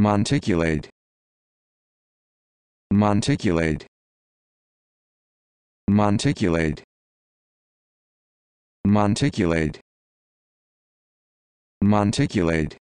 Monticulate. Monticulate. Monticulate. Monticulate. Monticulate.